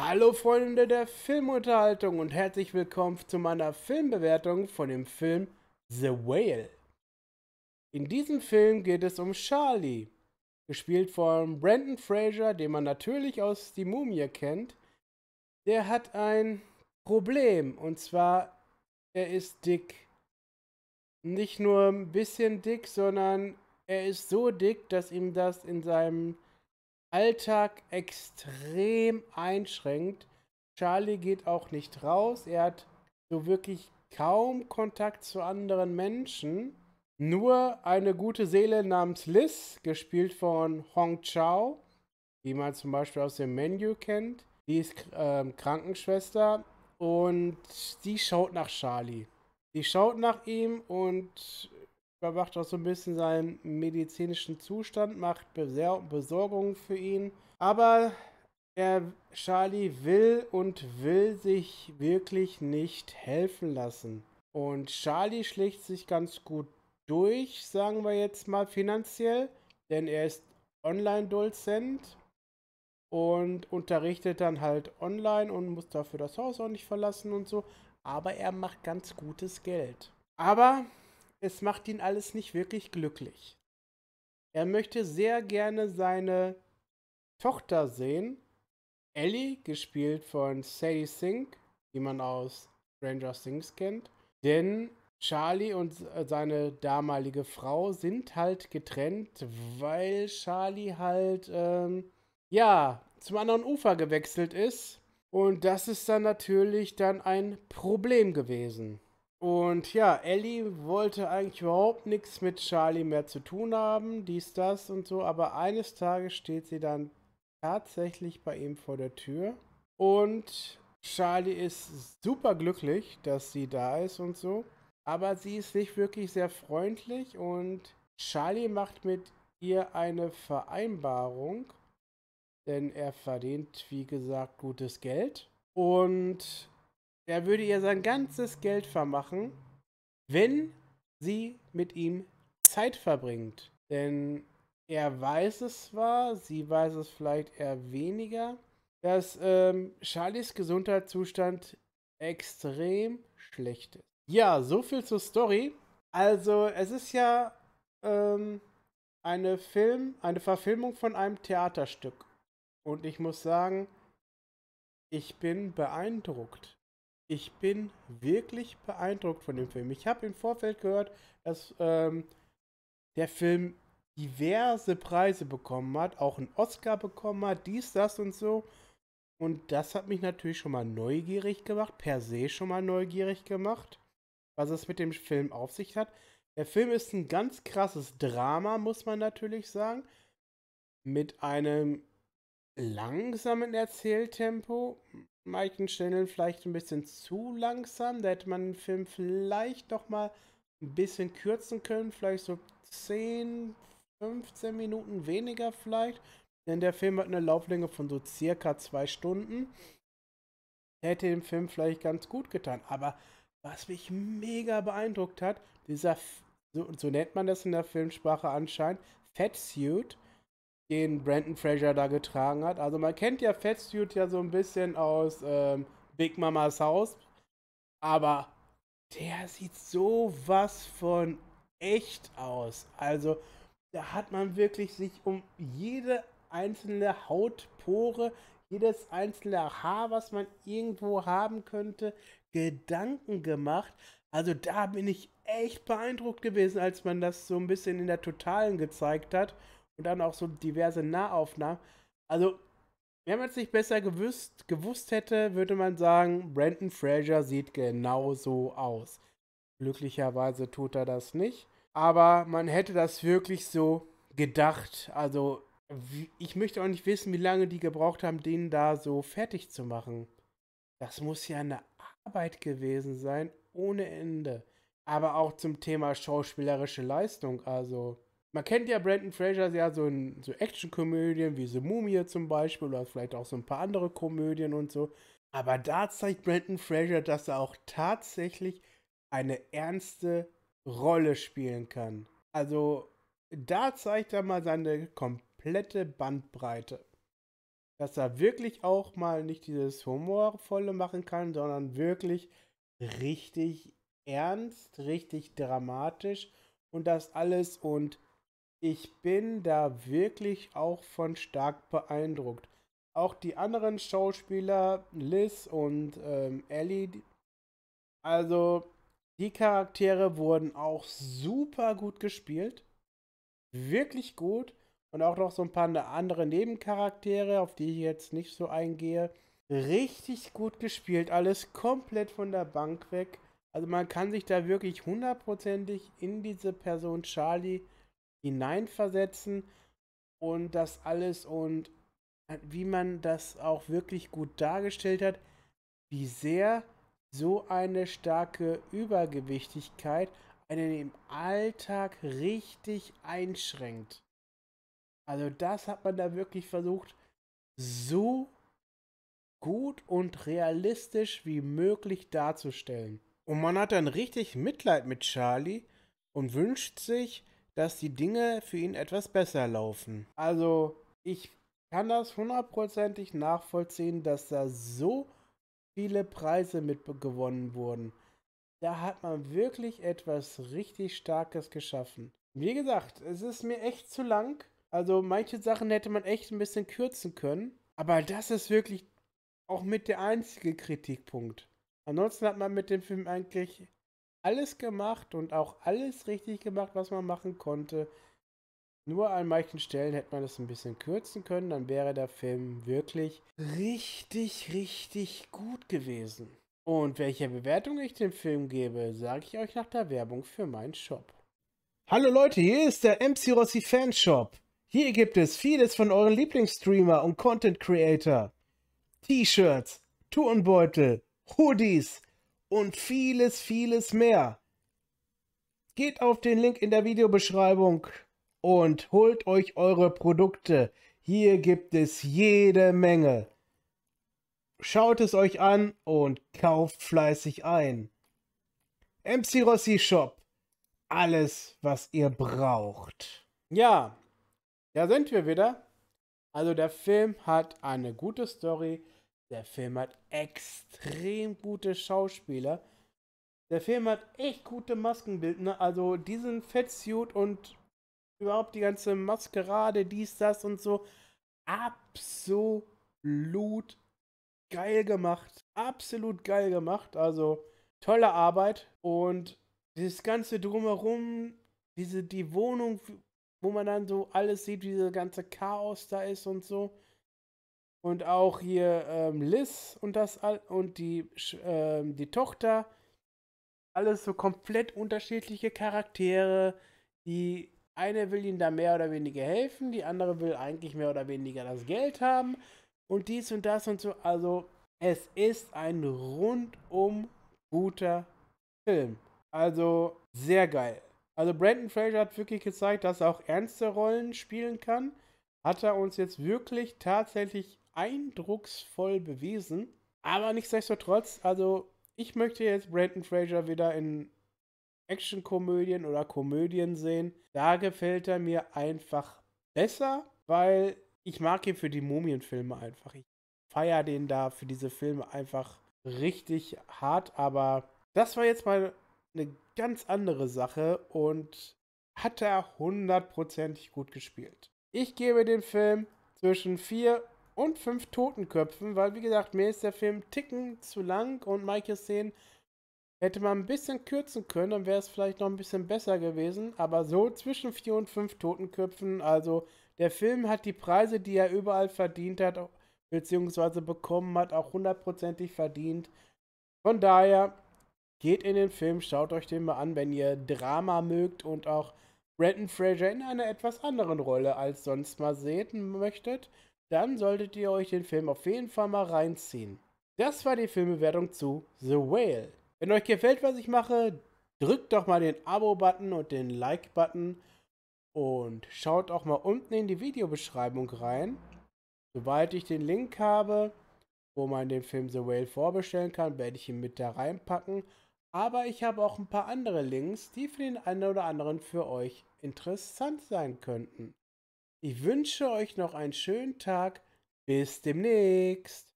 Hallo Freunde der Filmunterhaltung und herzlich willkommen zu meiner Filmbewertung von dem Film The Whale. In diesem Film geht es um Charlie, gespielt von Brandon Fraser, den man natürlich aus Die Mumie kennt. Der hat ein Problem und zwar er ist dick. Nicht nur ein bisschen dick, sondern er ist so dick, dass ihm das in seinem Alltag extrem einschränkt. Charlie geht auch nicht raus. Er hat so wirklich kaum Kontakt zu anderen Menschen. Nur eine gute Seele namens Liz, gespielt von Hong Chao, die man zum Beispiel aus dem Menu kennt. Die ist äh, Krankenschwester und die schaut nach Charlie. Die schaut nach ihm und überwacht auch so ein bisschen seinen medizinischen Zustand, macht Besorgungen für ihn. Aber der Charlie will und will sich wirklich nicht helfen lassen. Und Charlie schlägt sich ganz gut durch, sagen wir jetzt mal finanziell, denn er ist Online-Dozent und unterrichtet dann halt online und muss dafür das Haus auch nicht verlassen und so. Aber er macht ganz gutes Geld. Aber es macht ihn alles nicht wirklich glücklich. Er möchte sehr gerne seine Tochter sehen, Ellie, gespielt von Sadie Sink, die man aus Stranger Things kennt, denn Charlie und äh, seine damalige Frau sind halt getrennt, weil Charlie halt, ähm, ja, zum anderen Ufer gewechselt ist. Und das ist dann natürlich dann ein Problem gewesen. Und ja, Ellie wollte eigentlich überhaupt nichts mit Charlie mehr zu tun haben, dies, das und so, aber eines Tages steht sie dann tatsächlich bei ihm vor der Tür und Charlie ist super glücklich, dass sie da ist und so, aber sie ist nicht wirklich sehr freundlich und Charlie macht mit ihr eine Vereinbarung, denn er verdient, wie gesagt, gutes Geld und er würde ihr sein ganzes Geld vermachen, wenn sie mit ihm Zeit verbringt. Denn er weiß es zwar, sie weiß es vielleicht eher weniger, dass ähm, Charlies Gesundheitszustand extrem schlecht ist. Ja, so viel zur Story. Also, es ist ja ähm, eine Film, eine Verfilmung von einem Theaterstück. Und ich muss sagen, ich bin beeindruckt ich bin wirklich beeindruckt von dem Film. Ich habe im Vorfeld gehört, dass ähm, der Film diverse Preise bekommen hat, auch einen Oscar bekommen hat, dies, das und so. Und das hat mich natürlich schon mal neugierig gemacht, per se schon mal neugierig gemacht, was es mit dem Film auf sich hat. Der Film ist ein ganz krasses Drama, muss man natürlich sagen, mit einem langsamen Erzähltempo, manchen Channel vielleicht ein bisschen zu langsam. Da hätte man den Film vielleicht doch mal ein bisschen kürzen können. Vielleicht so 10, 15 Minuten weniger vielleicht. Denn der Film hat eine Lauflänge von so circa zwei Stunden. Hätte dem Film vielleicht ganz gut getan. Aber was mich mega beeindruckt hat, dieser, so, so nennt man das in der Filmsprache anscheinend, Fatsuit, den Brandon Fraser da getragen hat. Also man kennt ja Fatsuit ja so ein bisschen aus ähm, Big Mamas Haus, aber der sieht sowas von echt aus. Also da hat man wirklich sich um jede einzelne Hautpore, jedes einzelne Haar, was man irgendwo haben könnte, Gedanken gemacht. Also da bin ich echt beeindruckt gewesen, als man das so ein bisschen in der Totalen gezeigt hat und dann auch so diverse Nahaufnahmen. Also, wenn man es nicht besser gewusst, gewusst hätte, würde man sagen, Brandon Fraser sieht genau so aus. Glücklicherweise tut er das nicht. Aber man hätte das wirklich so gedacht. Also, ich möchte auch nicht wissen, wie lange die gebraucht haben, den da so fertig zu machen. Das muss ja eine Arbeit gewesen sein, ohne Ende. Aber auch zum Thema schauspielerische Leistung, also man kennt ja Brandon Fraser ja so in so Action-Komödien wie The Mumie zum Beispiel oder vielleicht auch so ein paar andere Komödien und so. Aber da zeigt Brandon Fraser, dass er auch tatsächlich eine ernste Rolle spielen kann. Also da zeigt er mal seine komplette Bandbreite. Dass er wirklich auch mal nicht dieses Humorvolle machen kann, sondern wirklich richtig ernst, richtig dramatisch und das alles und ich bin da wirklich auch von stark beeindruckt. Auch die anderen Schauspieler, Liz und ähm, Ellie, also die Charaktere wurden auch super gut gespielt. Wirklich gut. Und auch noch so ein paar andere Nebencharaktere, auf die ich jetzt nicht so eingehe. Richtig gut gespielt. Alles komplett von der Bank weg. Also man kann sich da wirklich hundertprozentig in diese Person Charlie hineinversetzen und das alles und äh, wie man das auch wirklich gut dargestellt hat, wie sehr so eine starke Übergewichtigkeit einen im Alltag richtig einschränkt. Also das hat man da wirklich versucht, so gut und realistisch wie möglich darzustellen. Und man hat dann richtig Mitleid mit Charlie und wünscht sich, dass die Dinge für ihn etwas besser laufen. Also, ich kann das hundertprozentig nachvollziehen, dass da so viele Preise mitgewonnen wurden. Da hat man wirklich etwas richtig Starkes geschaffen. Wie gesagt, es ist mir echt zu lang. Also manche Sachen hätte man echt ein bisschen kürzen können. Aber das ist wirklich auch mit der einzige Kritikpunkt. Ansonsten hat man mit dem Film eigentlich alles gemacht und auch alles richtig gemacht, was man machen konnte. Nur an manchen Stellen hätte man das ein bisschen kürzen können, dann wäre der Film wirklich richtig, richtig gut gewesen. Und welche Bewertung ich dem Film gebe, sage ich euch nach der Werbung für meinen Shop. Hallo Leute, hier ist der MC Rossi Fanshop. Hier gibt es vieles von euren Lieblingsstreamer und Content Creator. T-Shirts, Turnbeutel, Hoodies, und vieles, vieles mehr. Geht auf den Link in der Videobeschreibung und holt euch eure Produkte. Hier gibt es jede Menge. Schaut es euch an und kauft fleißig ein. MC Rossi Shop. Alles, was ihr braucht. Ja, da sind wir wieder. Also der Film hat eine gute Story. Der Film hat extrem gute Schauspieler. Der Film hat echt gute Maskenbildner. Also diesen Fettsuit und überhaupt die ganze Maskerade, dies, das und so. Absolut geil gemacht. Absolut geil gemacht. Also tolle Arbeit. Und dieses ganze drumherum, diese, die Wohnung, wo man dann so alles sieht, wie dieses ganze Chaos da ist und so. Und auch hier ähm, Liz und das und die, äh, die Tochter. Alles so komplett unterschiedliche Charaktere. Die eine will ihnen da mehr oder weniger helfen, die andere will eigentlich mehr oder weniger das Geld haben. Und dies und das und so. Also, es ist ein rundum guter Film. Also, sehr geil. Also, Brandon Fraser hat wirklich gezeigt, dass er auch ernste Rollen spielen kann hat er uns jetzt wirklich tatsächlich eindrucksvoll bewiesen. Aber nichtsdestotrotz, also ich möchte jetzt Brandon Fraser wieder in Actionkomödien oder Komödien sehen. Da gefällt er mir einfach besser, weil ich mag ihn für die Mumienfilme einfach. Ich feiere den da für diese Filme einfach richtig hart, aber das war jetzt mal eine ganz andere Sache und hat er hundertprozentig gut gespielt. Ich gebe dem Film zwischen 4 und fünf Totenköpfen, weil wie gesagt, mir ist der Film ticken zu lang und manche Szenen hätte man ein bisschen kürzen können, dann wäre es vielleicht noch ein bisschen besser gewesen. Aber so zwischen vier und fünf Totenköpfen, also der Film hat die Preise, die er überall verdient hat, beziehungsweise bekommen hat, auch hundertprozentig verdient. Von daher, geht in den Film, schaut euch den mal an, wenn ihr Drama mögt und auch Brandon Fraser in einer etwas anderen Rolle als sonst mal sehen möchtet dann solltet ihr euch den Film auf jeden Fall mal reinziehen. Das war die Filmbewertung zu The Whale. Wenn euch gefällt, was ich mache, drückt doch mal den Abo-Button und den Like-Button und schaut auch mal unten in die Videobeschreibung rein. Sobald ich den Link habe, wo man den Film The Whale vorbestellen kann, werde ich ihn mit da reinpacken. Aber ich habe auch ein paar andere Links, die für den einen oder anderen für euch interessant sein könnten. Ich wünsche euch noch einen schönen Tag. Bis demnächst.